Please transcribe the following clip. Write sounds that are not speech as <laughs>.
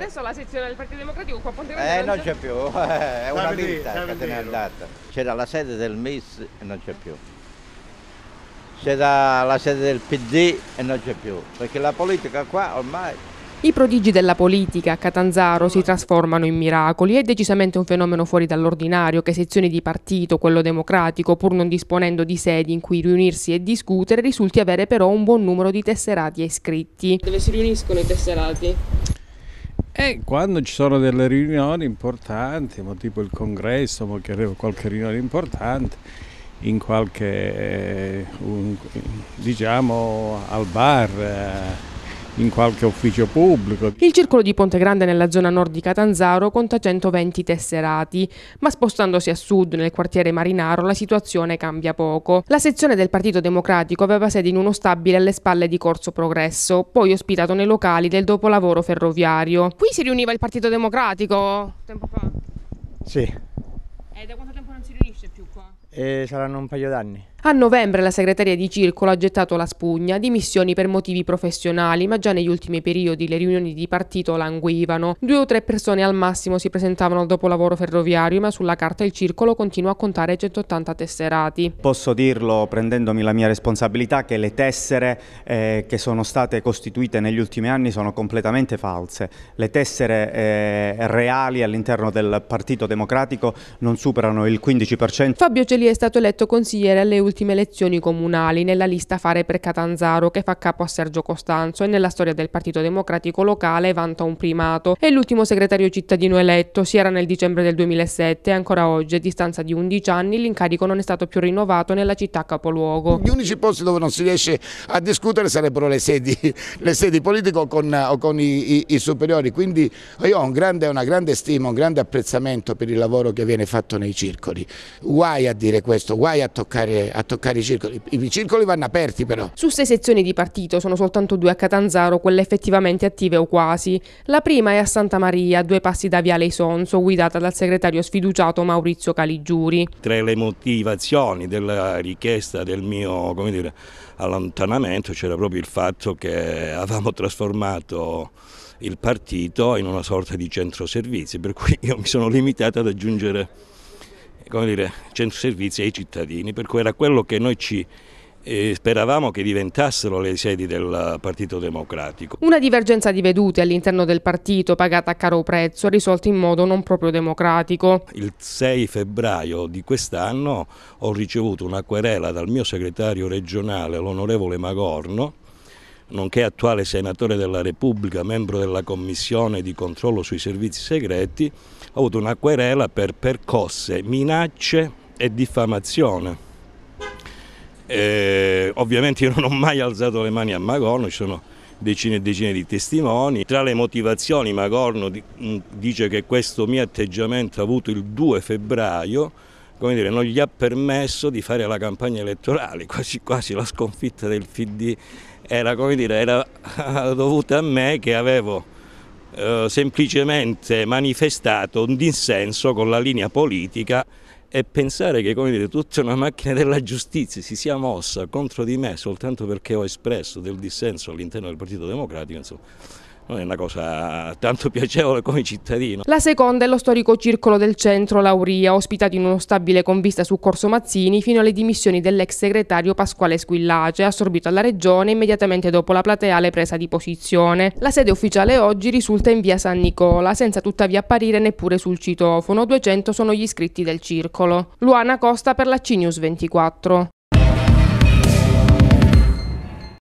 adesso la sezione del Partito Democratico qua a Ponte Verde Eh, non c'è più, <laughs> è una vita che se n'è andata. C'era la sede del MIS e non c'è più. C'era la sede del PD e non c'è più, perché la politica qua ormai i prodigi della politica a Catanzaro si trasformano in miracoli, è decisamente un fenomeno fuori dall'ordinario che sezioni di partito, quello democratico, pur non disponendo di sedi in cui riunirsi e discutere, risulti avere però un buon numero di tesserati e iscritti. Dove si riuniscono i tesserati? E eh, quando ci sono delle riunioni importanti, tipo il congresso, ma che qualche riunione importante, in qualche, eh, un, diciamo, al bar eh, in qualche ufficio pubblico. Il circolo di Ponte Grande nella zona nord di Catanzaro conta 120 tesserati, ma spostandosi a sud nel quartiere Marinaro la situazione cambia poco. La sezione del Partito Democratico aveva sede in uno stabile alle spalle di Corso Progresso, poi ospitato nei locali del dopolavoro ferroviario. Qui si riuniva il Partito Democratico tempo fa? Sì. E eh, da quanto tempo non si riunisce più qua? E eh, saranno un paio d'anni. A novembre la segretaria di Circolo ha gettato la spugna, dimissioni per motivi professionali, ma già negli ultimi periodi le riunioni di partito languivano. Due o tre persone al massimo si presentavano al dopolavoro ferroviario, ma sulla carta il Circolo continua a contare 180 tesserati. Posso dirlo prendendomi la mia responsabilità che le tessere eh, che sono state costituite negli ultimi anni sono completamente false. Le tessere eh, reali all'interno del Partito Democratico non superano il 15%. Fabio Celi è stato eletto consigliere alle ultime elezioni comunali nella lista Fare per Catanzaro che fa capo a Sergio Costanzo e nella storia del Partito Democratico locale vanta un primato. È l'ultimo segretario cittadino eletto, si era nel dicembre del 2007 e ancora oggi, a distanza di 11 anni, l'incarico non è stato più rinnovato nella città capoluogo. Gli unici posti dove non si riesce a discutere sarebbero le sedi, <laughs> le sedi politiche o con, o con i, i, i, superiori, quindi io ho un grande, una grande stima, un grande apprezzamento per il lavoro che viene fatto nei circoli. Guai a dire questo, guai a toccare, a a toccare i circoli. I circoli vanno aperti però. Su sei sezioni di partito sono soltanto due a Catanzaro, quelle effettivamente attive o quasi. La prima è a Santa Maria, a due passi da Viale Isonso, guidata dal segretario sfiduciato Maurizio Caligiuri. Tra le motivazioni della richiesta del mio dire, allontanamento c'era proprio il fatto che avevamo trasformato il partito in una sorta di centro servizi, per cui io mi sono limitato ad aggiungere come dire, centro servizi ai cittadini, per cui era quello che noi ci e eh, speravamo che diventassero le sedi del Partito Democratico. Una divergenza di vedute all'interno del partito pagata a caro prezzo e risolta in modo non proprio democratico. Il 6 febbraio di quest'anno ho ricevuto una querela dal mio segretario regionale, l'onorevole Magorno, nonché attuale senatore della Repubblica, membro della Commissione di controllo sui servizi segreti, ha avuto una querela per percosse, minacce e diffamazione. E, eh, ovviamente io non ho mai alzato le mani a Magorno, ci sono decine e decine di testimoni. Tra le motivazioni Magorno dice che questo mio atteggiamento ha avuto il 2 febbraio come dire, non gli ha permesso di fare la campagna elettorale, quasi, quasi la sconfitta del PD era, dire, era <laughs> dovuta a me che avevo eh, semplicemente manifestato un dissenso con la linea politica e pensare che dire, tutta una macchina della giustizia si sia mossa contro di me soltanto perché ho espresso del dissenso all'interno del Partito Democratico, insomma, non è una cosa tanto piacevole come cittadino. La seconda è lo storico circolo del centro Lauria, ospitato in uno stabile con vista su Corso Mazzini fino alle dimissioni dell'ex segretario Pasquale Squillace, assorbito alla regione immediatamente dopo la plateale presa di posizione. La sede ufficiale oggi risulta in via San Nicola, senza tuttavia apparire neppure sul citofono, 200 sono gli iscritti del circolo. Luana Costa per la CNews 24.